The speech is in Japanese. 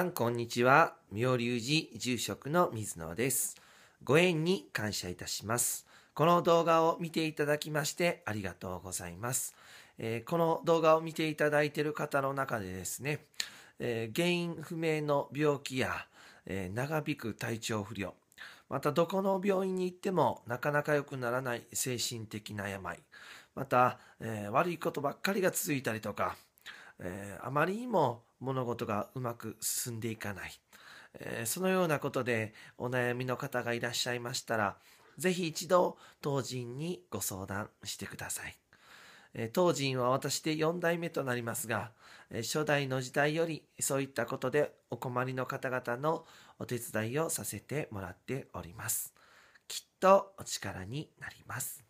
さんこんにちは妙隆寺住職の水野ですご縁に感謝いたしますこの動画を見ていただきましてありがとうございます、えー、この動画を見ていただいている方の中でですね、えー、原因不明の病気や、えー、長引く体調不良またどこの病院に行ってもなかなか良くならない精神的な病また、えー、悪いことばっかりが続いたりとか、えー、あまりにも物事がうまく進んでいかない。えー、そのようなことでお悩みの方がいらっしゃいましたら、ぜひ一度当人にご相談してください。えー、当人は私で4代目となりますが、えー、初代の時代よりそういったことでお困りの方々のお手伝いをさせてもらっております。きっとお力になります。